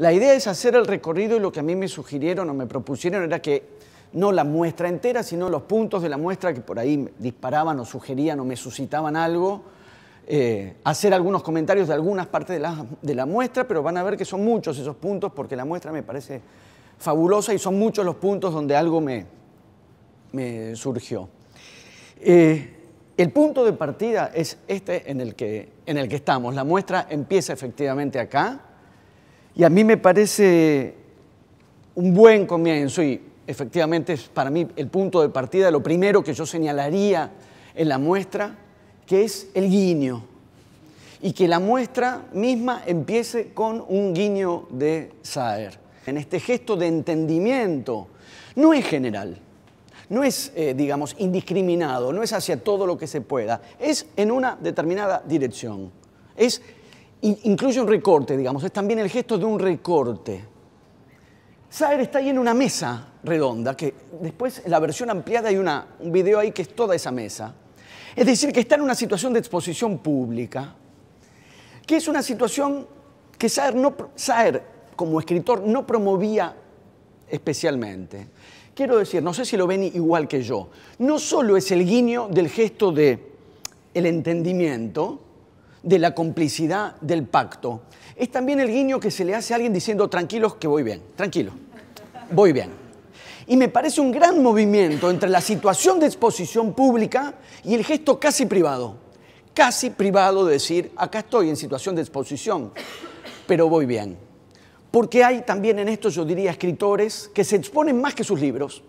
La idea es hacer el recorrido y lo que a mí me sugirieron o me propusieron era que no la muestra entera, sino los puntos de la muestra que por ahí disparaban o sugerían o me suscitaban algo, eh, hacer algunos comentarios de algunas partes de la, muestra, pero van a ver que son muchos esos puntos porque la muestra me parece fabulosa y son muchos los puntos donde algo me, surgió. Eh, el punto de partida es este en el, que, en el que estamos. La muestra empieza efectivamente acá, y a mí me parece un buen comienzo y efectivamente es para mí el punto de partida, lo primero que yo señalaría en la muestra, que es el guiño. Y que la muestra misma empiece con un guiño de Saer. En este gesto de entendimiento, no es general, no es, eh, digamos, indiscriminado, no es hacia todo lo que se pueda, es en una determinada dirección. Es incluye un recorte, digamos, es también el gesto de un recorte. Saer está ahí en una mesa redonda, que después en la versión ampliada hay un video ahí que es toda esa mesa. Es decir, que está en una situación de exposición pública, que es una situación que Saer, como escritor no promovía especialmente. Quiero decir, no sé si lo ven igual que yo, no solo es el guiño del gesto de el entendimiento, de la complicidad del pacto es también el guiño que se le hace a alguien diciendo, tranquilos que voy bien, tranquilo, voy bien. Y me parece un gran movimiento entre la situación de exposición pública y el gesto casi privado, casi privado de decir, acá estoy en situación de exposición, pero voy bien. Porque hay también en esto, yo diría, escritores que se exponen más que sus libros,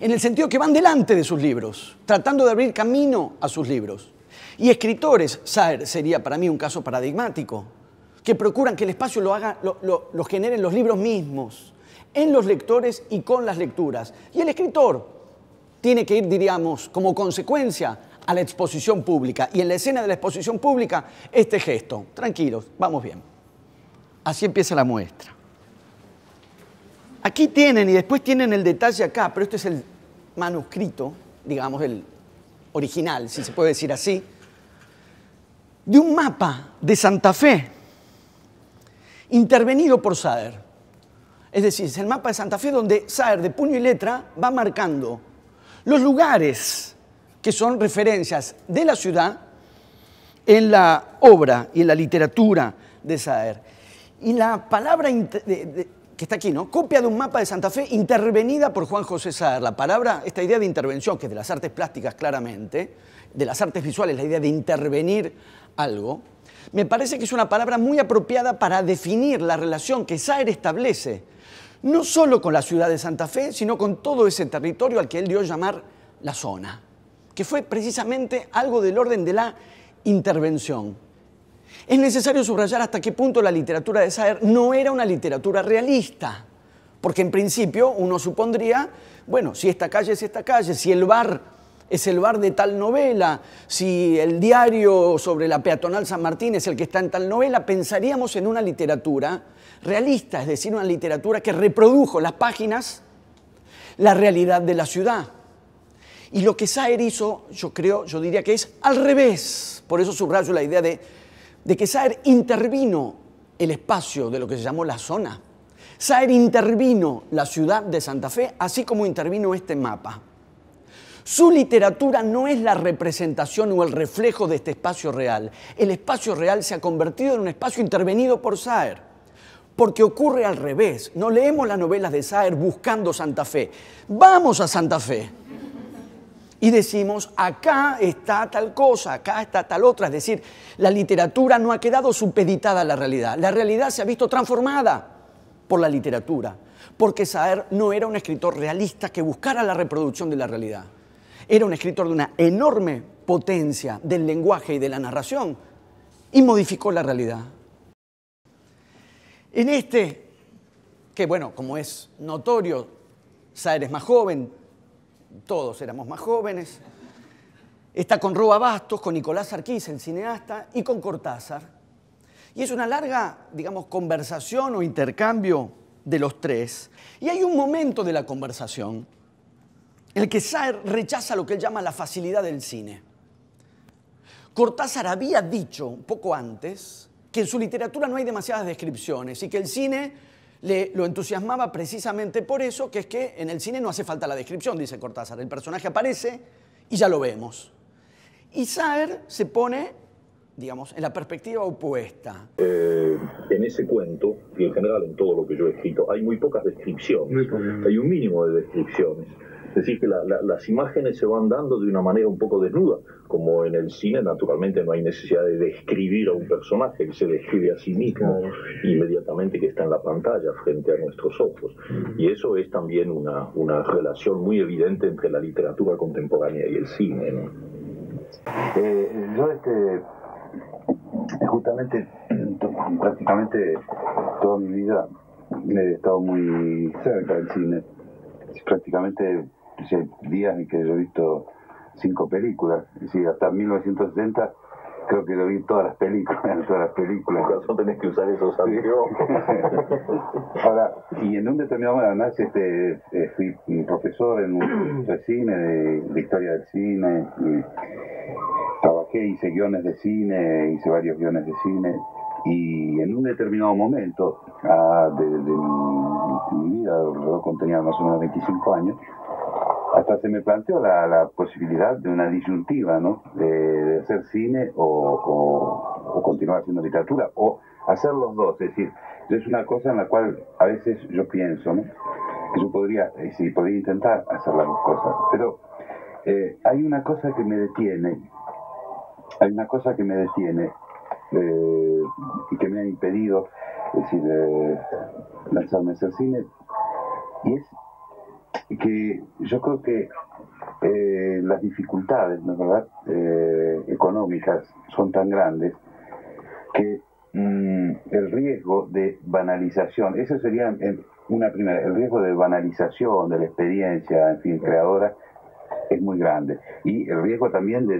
en el sentido que van delante de sus libros, tratando de abrir camino a sus libros. Y escritores, Saer sería para mí un caso paradigmático, que procuran que el espacio lo, haga, lo generen los libros mismos, en los lectores y con las lecturas. Y el escritor tiene que ir, diríamos, como consecuencia a la exposición pública. Y en la escena de la exposición pública, este gesto, tranquilos, vamos bien. Así empieza la muestra. Aquí tienen, y después tienen el detalle acá, pero este es el manuscrito, digamos, el original, si se puede decir así, de un mapa de Santa Fe intervenido por Saer. Es decir, es el mapa de Santa Fe donde Saer de puño y letra va marcando los lugares que son referencias de la ciudad en la obra y en la literatura de Saer. Y la palabra que está aquí, ¿no? Copia de un mapa de Santa Fe intervenida por Juan José Saer. La palabra, esta idea de intervención, que es de las artes plásticas claramente, de las artes visuales, la idea de intervenir algo, me parece que es una palabra muy apropiada para definir la relación que Saer establece, no solo con la ciudad de Santa Fe, sino con todo ese territorio al que él dio llamar la zona, que fue precisamente algo del orden de la intervención. Es necesario subrayar hasta qué punto la literatura de Saer no era una literatura realista, porque en principio uno supondría, bueno, si esta calle es esta calle, si el bar es el bar de tal novela, si el diario sobre la peatonal San Martín es el que está en tal novela, pensaríamos en una literatura realista, es decir, una literatura que reprodujo las páginas, la realidad de la ciudad. Y lo que Saer hizo, yo creo, yo diría que es al revés. Por eso subrayo la idea de, de que Saer intervino el espacio de lo que se llamó la zona. Saer intervino la ciudad de Santa Fe, así como intervino este mapa. Su literatura no es la representación o el reflejo de este espacio real. El espacio real se ha convertido en un espacio intervenido por Saer. Porque ocurre al revés. No leemos las novelas de Saer buscando Santa Fe. Vamos a Santa Fe. Y decimos, acá está tal cosa, acá está tal otra. Es decir, la literatura no ha quedado supeditada a la realidad. La realidad se ha visto transformada por la literatura porque Saer no era un escritor realista que buscara la reproducción de la realidad. Era un escritor de una enorme potencia del lenguaje y de la narración y modificó la realidad. En este, que bueno, como es notorio, Saer es más joven, todos éramos más jóvenes, está con Roba Bastos, con Nicolás Arquís, el cineasta, y con Cortázar. Y es una larga, digamos, conversación o intercambio de los tres. Y hay un momento de la conversación el que Saer rechaza lo que él llama la facilidad del cine. Cortázar había dicho un poco antes que en su literatura no hay demasiadas descripciones y que el cine lo entusiasmaba precisamente por eso, que es que en el cine no hace falta la descripción, dice Cortázar. El personaje aparece y ya lo vemos. Y Saer se pone, digamos, en la perspectiva opuesta. Eh, en ese cuento, y en general en todo lo que yo he escrito, hay muy pocas descripciones. hay un mínimo de descripciones. Es decir, que las imágenes se van dando de una manera un poco desnuda, como en el cine, naturalmente no hay necesidad de describir a un personaje que se describe a sí mismo inmediatamente que está en la pantalla frente a nuestros ojos. Y eso es también una, una relación muy evidente entre la literatura contemporánea y el cine. Eh, yo este, justamente prácticamente toda mi vida he estado muy cerca del cine. Prácticamente días en que yo he visto cinco películas. Es decir, hasta 1970 creo que lo vi todas las películas, todas las películas. Por tenés que usar esos Ahora, y en un determinado momento, además, este, eh, fui profesor en un cine, de, historia del cine, trabajé, hice guiones de cine, hice varios guiones de cine, y en un determinado momento ah, de, mi, vida, cuando tenía más o menos 25 años, hasta se me planteó la, posibilidad de una disyuntiva, ¿no? De, hacer cine o, continuar haciendo literatura, o hacer los dos. Es decir, es una cosa en la cual a veces yo pienso, ¿no? Que yo podría, eh, sí, podría intentar hacer las dos cosas, pero eh, hay una cosa que me detiene, hay una cosa que me detiene eh, y que me ha impedido, es decir, lanzarme a hacer cine, y es que yo creo que eh, las dificultades verdad? Eh, económicas son tan grandes que mm, el riesgo de banalización, eso sería una primera, el riesgo de banalización de la experiencia, en fin, creadora, es muy grande. Y el riesgo también de,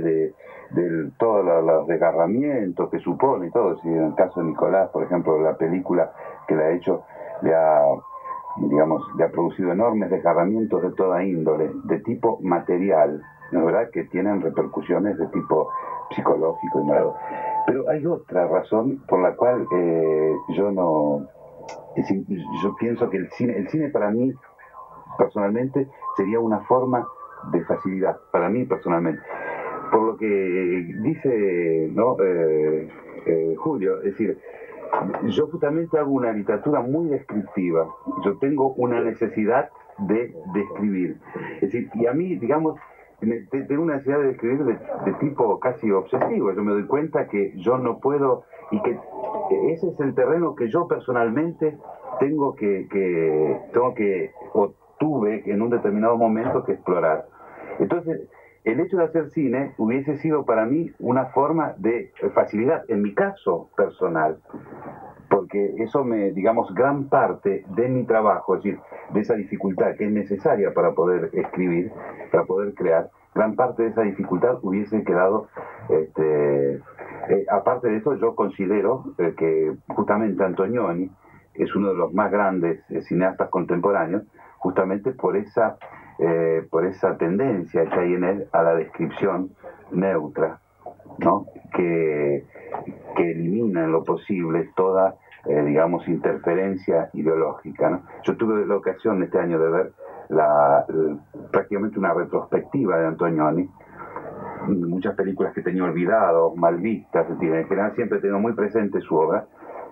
de, todos los, desgarramientos que supone todo. Si en el caso de Nicolás, por ejemplo, la película que le ha hecho, le ha digamos, le ha producido enormes desgarramientos de toda índole, de tipo material, ¿no es verdad? Que tienen repercusiones de tipo psicológico y nada. Pero hay otra razón por la cual eh, yo no. Yo pienso que el cine, el cine para mí, personalmente, sería una forma de facilidad, para mí personalmente. Por lo que dice ¿no? Eh, eh, Julio, es decir, yo justamente hago una literatura muy descriptiva. Yo tengo una necesidad de describir. y a mí, digamos, tengo una necesidad de describir de, tipo casi obsesivo. Yo me doy cuenta que yo no puedo y que ese es el terreno que yo personalmente tengo que, tengo que, o tuve en un determinado momento que explorar. Entonces, el hecho de hacer cine hubiese sido para mí una forma de facilidad, en mi caso personal, porque eso me, digamos, gran parte de mi trabajo, es decir, de esa dificultad que es necesaria para poder escribir, para poder crear, gran parte de esa dificultad hubiese quedado, este, eh, aparte de eso, yo considero eh, que justamente Antonioni es uno de los más grandes eh, cineastas contemporáneos, justamente por esa eh, por esa tendencia que hay en él a la descripción neutra, ¿no? que, que elimina en lo posible toda, eh, digamos, interferencia ideológica. Yo tuve la ocasión este año de ver la, prácticamente una retrospectiva de Antonioni, muchas películas que tenía olvidado, mal vistas, en general siempre tengo muy presente su obra,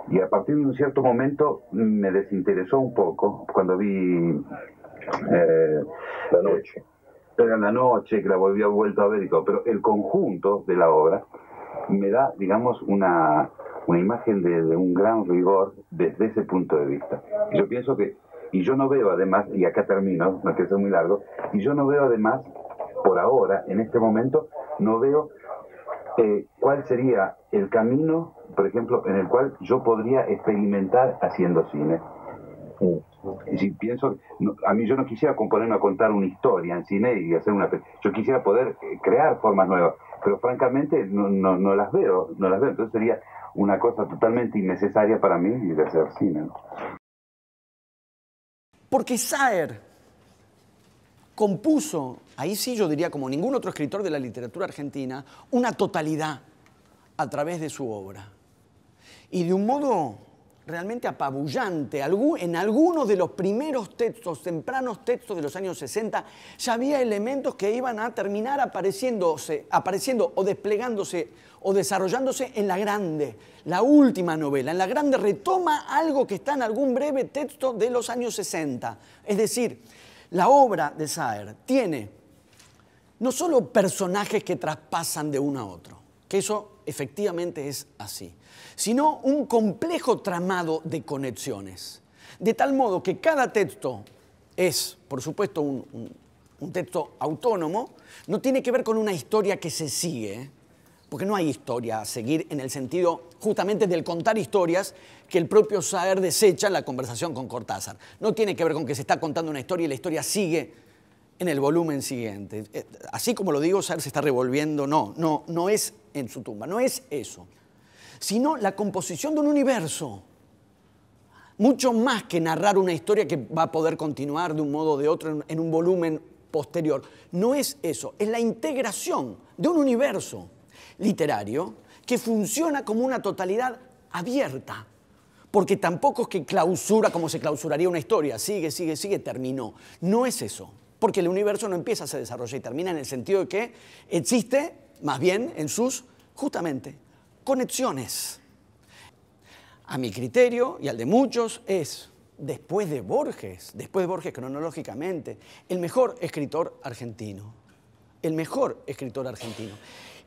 y a partir de un cierto momento me desinteresó un poco cuando vi eh, la noche. Pero la noche, que la volvió a vuelto a ver y todo. Pero el conjunto de la obra me da, digamos, una, una imagen de, un gran rigor desde ese punto de vista. Yo pienso que, y yo no veo además, y acá termino, no que sea muy largo, y yo no veo además, por ahora, en este momento, no veo eh, cuál sería el camino, por ejemplo, en el cual yo podría experimentar haciendo cine pienso, a mí yo no quisiera componerme a contar una historia en cine y hacer una... Yo quisiera poder eh, crear formas nuevas, pero francamente no, las veo, no las veo. Entonces sería una cosa totalmente innecesaria para mí de hacer cine. Porque Saer compuso, ahí sí yo diría como ningún otro escritor de la literatura argentina, una totalidad a través de su obra. Y de un modo realmente apabullante. En algunos de los primeros textos, tempranos textos de los años 60, ya había elementos que iban a terminar apareciéndose, apareciendo o desplegándose o desarrollándose en la grande, la última novela. En la grande retoma algo que está en algún breve texto de los años 60. Es decir, la obra de Saer tiene no solo personajes que traspasan de uno a otro, que eso efectivamente es así, sino un complejo tramado de conexiones. De tal modo que cada texto es, por supuesto, un, texto autónomo, no tiene que ver con una historia que se sigue, porque no hay historia a seguir en el sentido justamente del contar historias que el propio Saer desecha en la conversación con Cortázar. No tiene que ver con que se está contando una historia y la historia sigue en el volumen siguiente. Eh, así como lo digo, Saer se está revolviendo, no, no, no es en su tumba. No es eso, sino la composición de un universo. Mucho más que narrar una historia que va a poder continuar de un modo o de otro en un volumen posterior. No es eso, es la integración de un universo literario que funciona como una totalidad abierta, porque tampoco es que clausura como se clausuraría una historia, sigue, sigue, sigue, terminó. No es eso, porque el universo no empieza, se desarrolla y termina en el sentido de que existe más bien en sus, justamente, conexiones. A mi criterio y al de muchos es, después de Borges, después de Borges cronológicamente, el mejor escritor argentino. El mejor escritor argentino.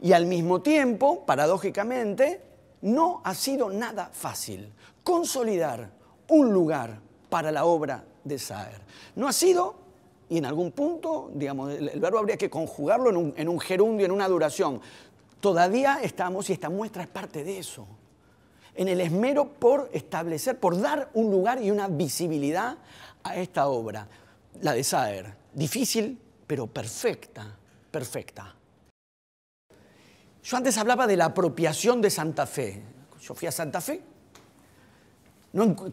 Y al mismo tiempo, paradójicamente, no ha sido nada fácil consolidar un lugar para la obra de Saer. No ha sido y en algún punto, digamos, el, verbo habría que conjugarlo en un, en un gerundio, en una duración. Todavía estamos, y esta muestra es parte de eso, en el esmero por establecer, por dar un lugar y una visibilidad a esta obra, la de Saer. Difícil, pero perfecta, perfecta. Yo antes hablaba de la apropiación de Santa Fe. Yo fui a Santa Fe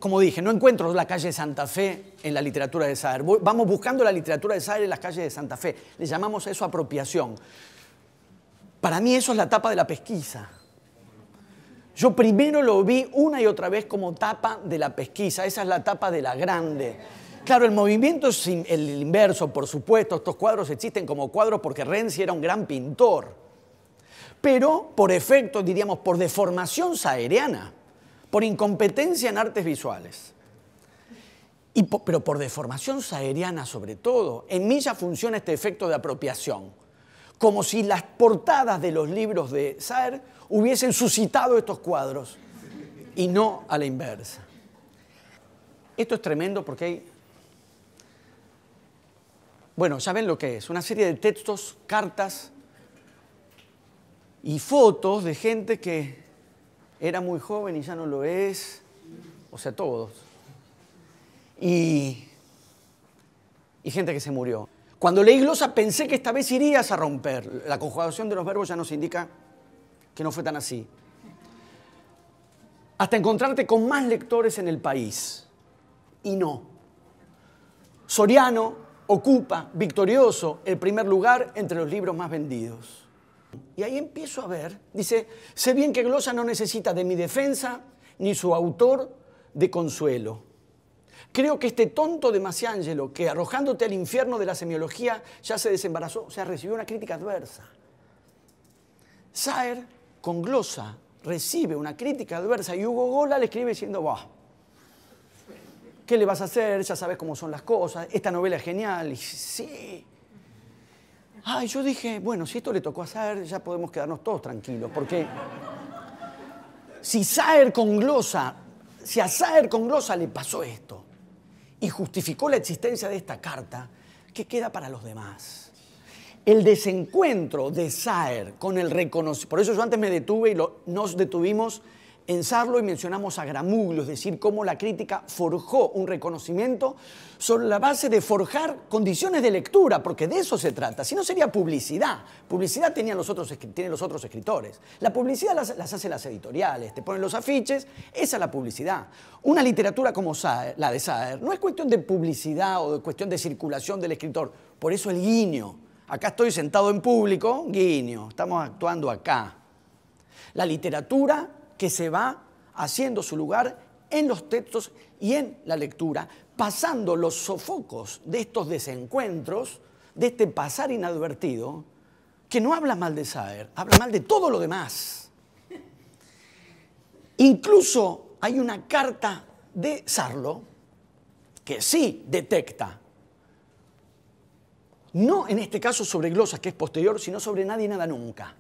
como dije, no encuentro la calle de Santa Fe en la literatura de Saer. Vamos buscando la literatura de Saer en las calles de Santa Fe. Le llamamos eso apropiación. Para mí eso es la tapa de la pesquisa. Yo primero lo vi una y otra vez como tapa de la pesquisa, esa es la tapa de la grande. Claro, el movimiento es el inverso, por supuesto, estos cuadros existen como cuadros porque Renzi era un gran pintor, pero por efecto, diríamos, por deformación saeriana por incompetencia en artes visuales, y pero por deformación saeriana sobre todo. En mí ya funciona este efecto de apropiación, como si las portadas de los libros de Saer hubiesen suscitado estos cuadros y no a la inversa. Esto es tremendo porque hay... Bueno, ya ven lo que es, una serie de textos, cartas y fotos de gente que era muy joven y ya no lo es, o sea, todos. Y, y gente que se murió. Cuando leí glosa pensé que esta vez irías a romper. La conjugación de los verbos ya nos indica que no fue tan así. Hasta encontrarte con más lectores en el país. Y no. Soriano ocupa victorioso el primer lugar entre los libros más vendidos. Y ahí empiezo a ver, dice, sé bien que Glosa no necesita de mi defensa ni su autor de consuelo. Creo que este tonto de Masiangelo, que arrojándote al infierno de la semiología ya se desembarazó, o sea, recibió una crítica adversa. Saer, con glosa, recibe una crítica adversa y Hugo Gola le escribe diciendo, bah, ¿qué le vas a hacer? Ya sabes cómo son las cosas, esta novela es genial. Y sí, Ay, yo dije, bueno, si esto le tocó a Saer, ya podemos quedarnos todos tranquilos, porque si Saer con glosa, si a Saer con glosa le pasó esto y justificó la existencia de esta carta, ¿qué queda para los demás? El desencuentro de Saer con el reconocimiento, por eso yo antes me detuve y nos detuvimos en Sarlo y mencionamos a Gramuglio, es decir, cómo la crítica forjó un reconocimiento sobre la base de forjar condiciones de lectura, porque de eso se trata. Si no sería publicidad. Publicidad los otros, tienen los otros escritores. La publicidad las, hace las editoriales, te ponen los afiches, esa es la publicidad. Una literatura como la de Saer no es cuestión de publicidad o de cuestión de circulación del escritor. Por eso el guiño. Acá estoy sentado en público, guiño, estamos actuando acá. La literatura que se va haciendo su lugar en los textos y en la lectura, pasando los sofocos de estos desencuentros, de este pasar inadvertido, que no habla mal de Saer, habla mal de todo lo demás. Incluso hay una carta de Sarlo que sí detecta, no en este caso sobre glosas, que es posterior, sino sobre nadie nada nunca.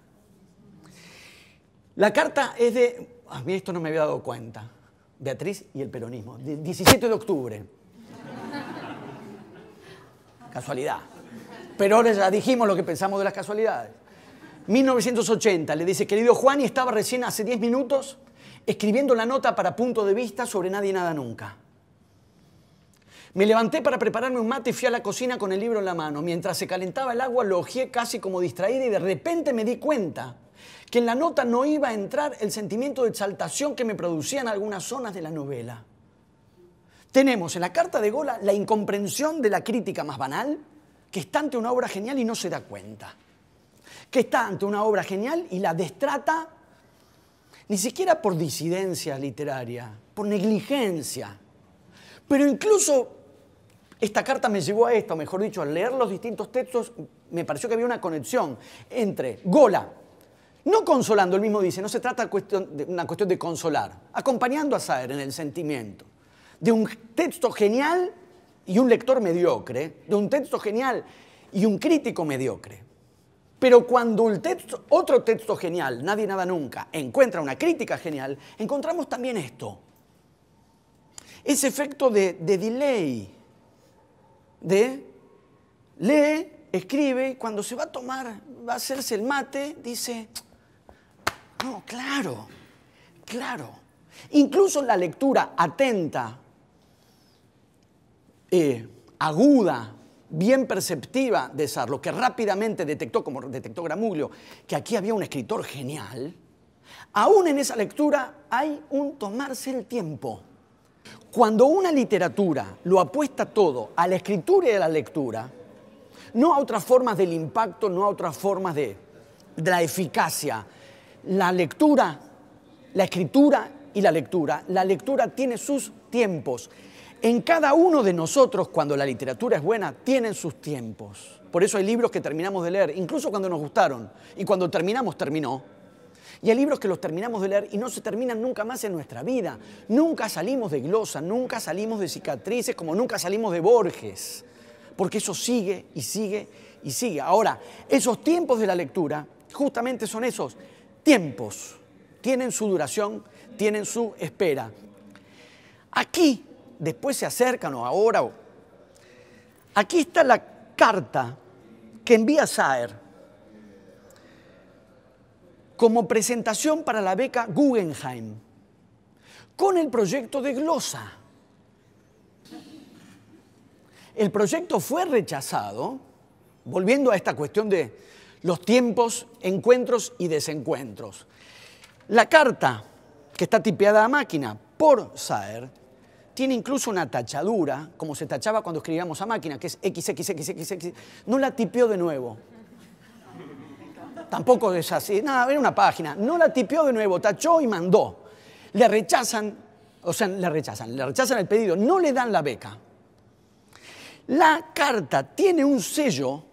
La carta es de, a mí esto no me había dado cuenta, Beatriz y el peronismo, 17 de octubre. Casualidad. Pero ahora ya dijimos lo que pensamos de las casualidades. 1980, le dice, querido Juan, y estaba recién hace 10 minutos escribiendo la nota para punto de vista sobre nadie y nada nunca. Me levanté para prepararme un mate y fui a la cocina con el libro en la mano. Mientras se calentaba el agua lo ojeé casi como distraída y de repente me di cuenta que en la nota no iba a entrar el sentimiento de exaltación que me producían algunas zonas de la novela. Tenemos en la carta de Gola la incomprensión de la crítica más banal, que está ante una obra genial y no se da cuenta. Que está ante una obra genial y la destrata ni siquiera por disidencia literaria, por negligencia. Pero incluso esta carta me llevó a esto, mejor dicho, al leer los distintos textos, me pareció que había una conexión entre Gola no consolando, él mismo dice, no se trata de una cuestión de consolar, acompañando a Saer en el sentimiento, de un texto genial y un lector mediocre, de un texto genial y un crítico mediocre. Pero cuando otro texto genial, Nadie Nada Nunca, encuentra una crítica genial, encontramos también esto, ese efecto de, delay, de lee, escribe, cuando se va a tomar, va a hacerse el mate, dice, no, claro, claro. Incluso la lectura atenta, eh, aguda, bien perceptiva de Sarlo, que rápidamente detectó, como detectó Gramuglio, que aquí había un escritor genial, aún en esa lectura hay un tomarse el tiempo. Cuando una literatura lo apuesta todo a la escritura y a la lectura, no a otras formas del impacto, no a otras formas de, de la eficacia, la lectura, la escritura y la lectura. La lectura tiene sus tiempos. En cada uno de nosotros, cuando la literatura es buena, tienen sus tiempos. Por eso hay libros que terminamos de leer, incluso cuando nos gustaron, y cuando terminamos, terminó. Y hay libros que los terminamos de leer y no se terminan nunca más en nuestra vida. Nunca salimos de glosa, nunca salimos de cicatrices, como nunca salimos de Borges. Porque eso sigue y sigue y sigue. Ahora, esos tiempos de la lectura justamente son esos, tiempos, tienen su duración, tienen su espera. Aquí, después se acercan o ahora, aquí está la carta que envía Saer como presentación para la beca Guggenheim con el proyecto de glosa. El proyecto fue rechazado, volviendo a esta cuestión de los tiempos, encuentros y desencuentros. La carta, que está tipeada a máquina por Saer, tiene incluso una tachadura, como se tachaba cuando escribíamos a máquina, que es XXXXX. No la tipeó de nuevo. Tampoco es así. Nada, era una página. No la tipeó de nuevo, tachó y mandó. Le rechazan, o sea, le rechazan, le rechazan el pedido, no le dan la beca. La carta tiene un sello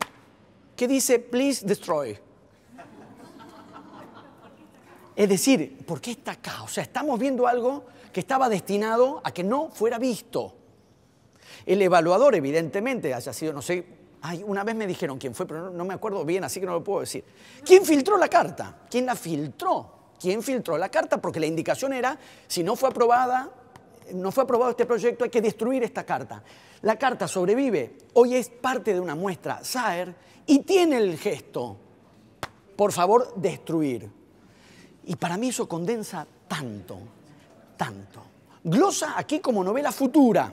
que dice, please destroy. Es decir, ¿por qué está acá? O sea, estamos viendo algo que estaba destinado a que no fuera visto. El evaluador, evidentemente, haya sido, no sé, ay, una vez me dijeron quién fue, pero no, me acuerdo bien, así que no lo puedo decir. ¿Quién filtró la carta? ¿Quién la filtró? ¿Quién filtró la carta? Porque la indicación era, si no fue aprobada, no fue aprobado este proyecto, hay que destruir esta carta. La carta sobrevive, hoy es parte de una muestra SAER y tiene el gesto, por favor, destruir. Y para mí eso condensa tanto, tanto. Glosa aquí como novela futura,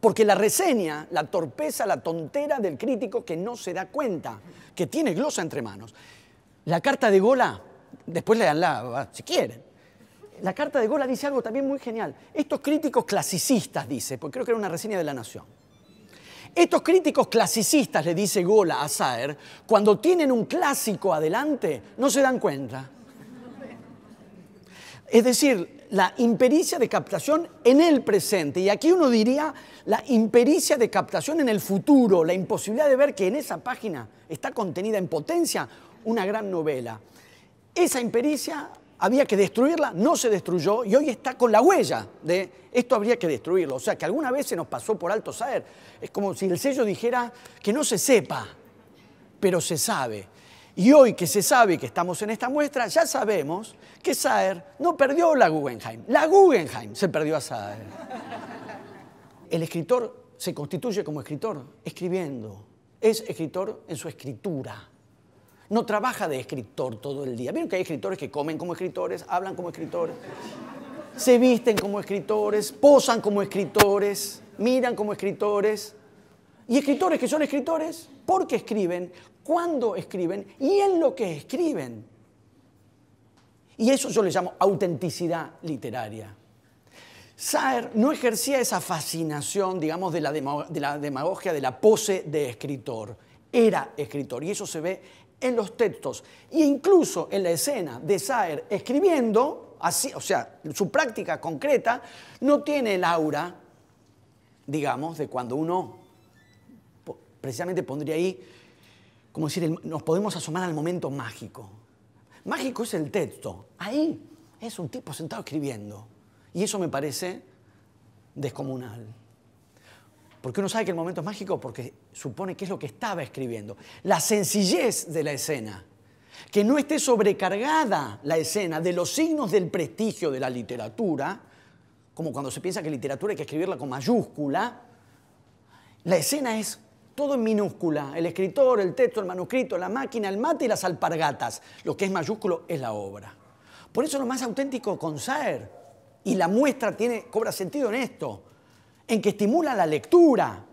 porque la reseña, la torpeza, la tontera del crítico que no se da cuenta, que tiene glosa entre manos. La carta de Gola, después leanla si quieren la carta de Gola dice algo también muy genial. Estos críticos clasicistas, dice, porque creo que era una reseña de la Nación. Estos críticos clasicistas, le dice Gola a Saer, cuando tienen un clásico adelante, no se dan cuenta. Es decir, la impericia de captación en el presente. Y aquí uno diría la impericia de captación en el futuro, la imposibilidad de ver que en esa página está contenida en potencia una gran novela. Esa impericia había que destruirla, no se destruyó y hoy está con la huella de esto habría que destruirlo. O sea, que alguna vez se nos pasó por alto Saer. Es como si el sello dijera que no se sepa, pero se sabe. Y hoy que se sabe que estamos en esta muestra, ya sabemos que Saer no perdió la Guggenheim. La Guggenheim se perdió a Saer. El escritor se constituye como escritor escribiendo. Es escritor en su escritura. No trabaja de escritor todo el día. Vieron que hay escritores que comen como escritores, hablan como escritores, se visten como escritores, posan como escritores, miran como escritores. Y escritores que son escritores, porque escriben, cuándo escriben y en lo que escriben. Y eso yo le llamo autenticidad literaria. Saer no ejercía esa fascinación, digamos, de la, demagogia, de la pose de escritor. Era escritor y eso se ve en los textos e incluso en la escena de Saer escribiendo, así, o sea, su práctica concreta, no tiene el aura, digamos, de cuando uno precisamente pondría ahí, como decir, nos podemos asomar al momento mágico. Mágico es el texto, ahí es un tipo sentado escribiendo. Y eso me parece descomunal. ¿Por qué uno sabe que el momento es mágico porque supone que es lo que estaba escribiendo. La sencillez de la escena. Que no esté sobrecargada la escena de los signos del prestigio de la literatura, como cuando se piensa que literatura hay que escribirla con mayúscula. La escena es todo en minúscula. El escritor, el texto, el manuscrito, la máquina, el mate y las alpargatas. Lo que es mayúsculo es la obra. Por eso lo más auténtico con Saer. Y la muestra tiene, cobra sentido en esto en que estimula la lectura.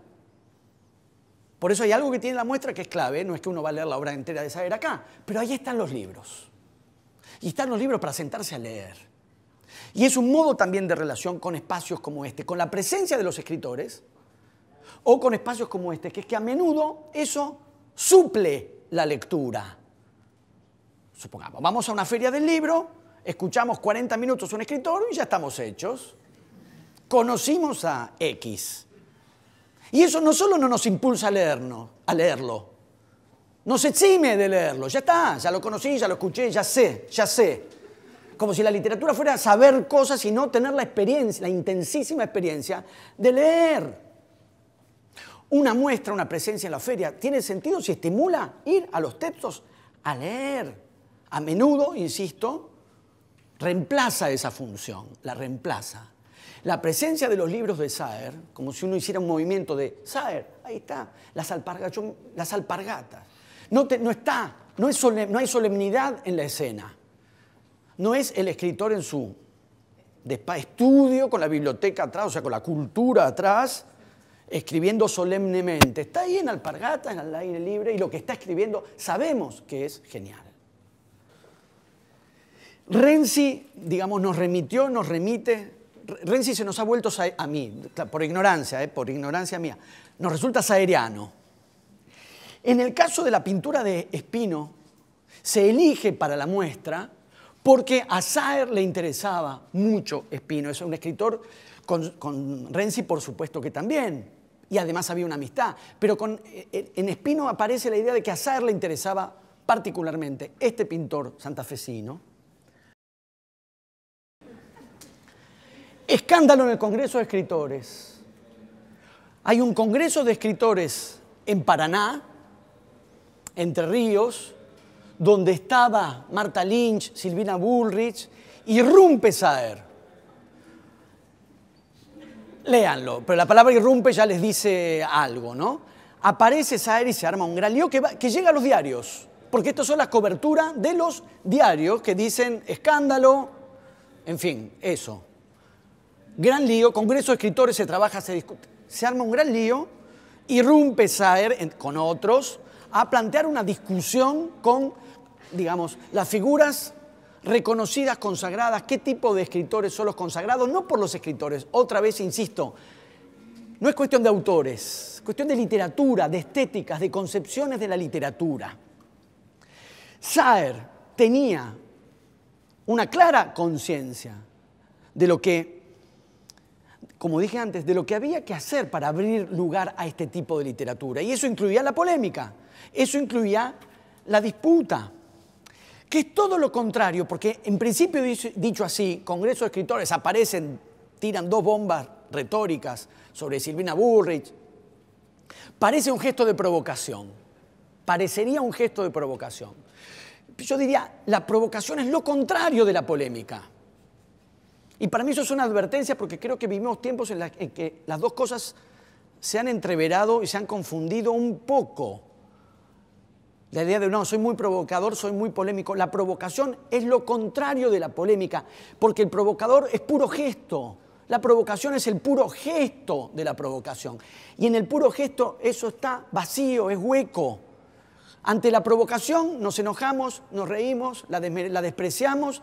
Por eso hay algo que tiene la muestra que es clave, no es que uno va a leer la obra entera de Saber acá, pero ahí están los libros. Y están los libros para sentarse a leer. Y es un modo también de relación con espacios como este, con la presencia de los escritores o con espacios como este, que es que a menudo eso suple la lectura. Supongamos, vamos a una feria del libro, escuchamos 40 minutos un escritor y ya estamos hechos conocimos a X. Y eso no solo no nos impulsa a, a leerlo, nos exime de leerlo. Ya está, ya lo conocí, ya lo escuché, ya sé, ya sé. Como si la literatura fuera saber cosas y no tener la experiencia, la intensísima experiencia de leer. Una muestra, una presencia en la feria, tiene sentido si estimula ir a los textos a leer. A menudo, insisto, reemplaza esa función, la reemplaza. La presencia de los libros de Saer, como si uno hiciera un movimiento de Saer, ahí está, las, alpargatas. No, no, está, no, es no hay solemnidad en la escena. No es el escritor en su estudio, con la biblioteca atrás, o sea, con la cultura atrás, escribiendo solemnemente. Está ahí en alpargatas, en el aire libre, y lo que está escribiendo sabemos que es genial. Renzi, digamos, nos remitió, nos remite Renzi se nos ha vuelto, a mí, por ignorancia, eh, por ignorancia mía, nos resulta saeriano. En el caso de la pintura de Espino, se elige para la muestra porque a Saer le interesaba mucho Espino. Es un escritor con, Renzi, por supuesto que también. Y además había una amistad. Pero eh, en Espino aparece la idea de que a Saer le interesaba particularmente este pintor santafesino Escándalo en el Congreso de Escritores. Hay un Congreso de Escritores en Paraná, Entre Ríos, donde estaba Marta Lynch, Silvina Bullrich, irrumpe Saer. Leanlo, pero la palabra irrumpe ya les dice algo, ¿no? Aparece Saer y se arma un gran lío que, que llega a los diarios, porque estas son las coberturas de los diarios que dicen escándalo, en fin, eso. Gran lío, Congreso de Escritores se trabaja, se discute. Se arma un gran lío, irrumpe Saer con otros a plantear una discusión con, digamos, las figuras reconocidas, consagradas, qué tipo de escritores son los consagrados, no por los escritores. Otra vez, insisto, no es cuestión de autores, es cuestión de literatura, de estéticas, de concepciones de la literatura. Saer tenía una clara conciencia de lo que como dije antes, de lo que había que hacer para abrir lugar a este tipo de literatura. Y eso incluía la polémica, eso incluía la disputa, que es todo lo contrario, porque en principio dicho así, Congreso de Escritores aparecen, tiran dos bombas retóricas sobre Silvina Burrich, Parece un gesto de provocación, parecería un gesto de provocación. Yo diría, la provocación es lo contrario de la polémica. Y para mí eso es una advertencia porque creo que vivimos tiempos en, la, que las dos cosas se han entreverado y se han confundido un poco. La idea de, no, soy muy provocador, soy muy polémico. La provocación es lo contrario de la polémica, porque el provocador es puro gesto. La provocación es el puro gesto de la provocación. Y en el puro gesto eso está vacío, es hueco. Ante la provocación nos enojamos, nos reímos, la despreciamos,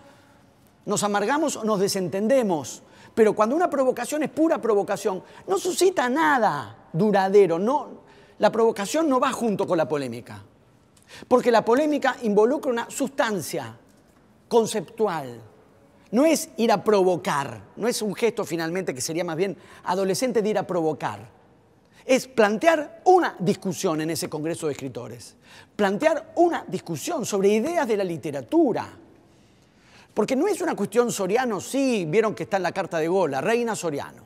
nos amargamos o nos desentendemos. Pero cuando una provocación es pura provocación, no suscita nada duradero. No, la provocación no va junto con la polémica. Porque la polémica involucra una sustancia conceptual. No es ir a provocar, no es un gesto finalmente que sería más bien adolescente de ir a provocar es plantear una discusión en ese Congreso de Escritores, plantear una discusión sobre ideas de la literatura, porque no es una cuestión Soriano, sí, vieron que está en la carta de Gola, la reina Soriano.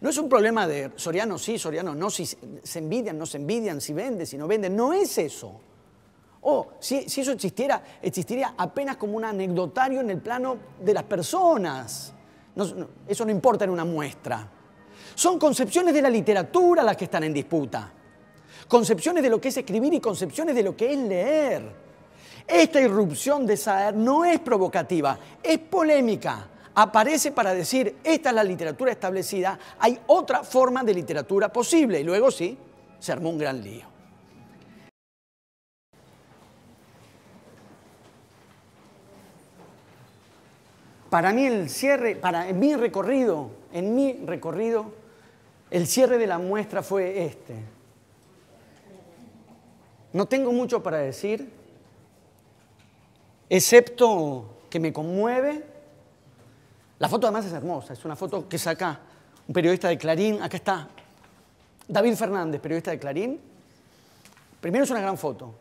No es un problema de Soriano sí, Soriano no, si se envidian, no se envidian, si vende, si no vende. No es eso. O si, eso existiera, existiría apenas como un anecdotario en el plano de las personas. eso no importa en una muestra. Son concepciones de la literatura las que están en disputa. Concepciones de lo que es escribir y concepciones de lo que es leer. Esta irrupción de Saer no es provocativa, es polémica. Aparece para decir, esta es la literatura establecida, hay otra forma de literatura posible. Y luego sí, se armó un gran lío. Para mí el cierre, para mi recorrido, en mi recorrido, el cierre de la muestra fue este. No tengo mucho para decir, excepto que me conmueve. La foto además es hermosa, es una foto que saca un periodista de Clarín, acá está David Fernández, periodista de Clarín. Primero es una gran foto,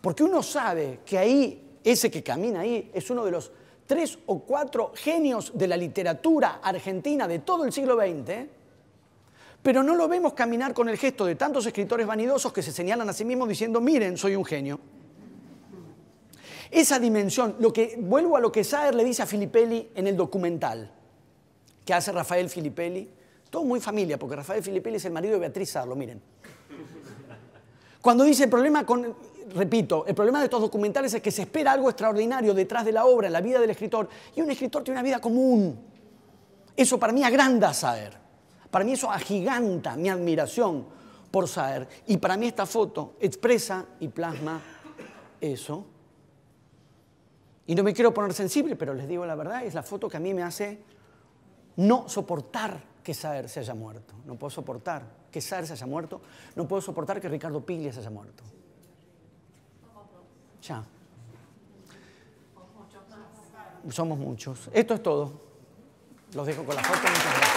porque uno sabe que ahí, ese que camina ahí, es uno de los tres o cuatro genios de la literatura argentina de todo el siglo XX, pero no lo vemos caminar con el gesto de tantos escritores vanidosos que se señalan a sí mismos diciendo, miren, soy un genio. Esa dimensión, lo que, vuelvo a lo que Saer le dice a Filippelli en el documental que hace Rafael Filippelli, todo muy familia, porque Rafael Filippelli es el marido de Beatriz Sarlo, miren. Cuando dice el problema con, repito, el problema de estos documentales es que se espera algo extraordinario detrás de la obra, la vida del escritor, y un escritor tiene una vida común. Eso para mí agranda a Saer, para mí eso agiganta mi admiración por Saer, y para mí esta foto expresa y plasma eso. Y no me quiero poner sensible, pero les digo la verdad, es la foto que a mí me hace no soportar que Saer se haya muerto. No puedo soportar que Saer se haya muerto. No puedo soportar que Ricardo Piglia se haya muerto. Ya. Somos muchos. Esto es todo. Los dejo con la foto. Muchas gracias.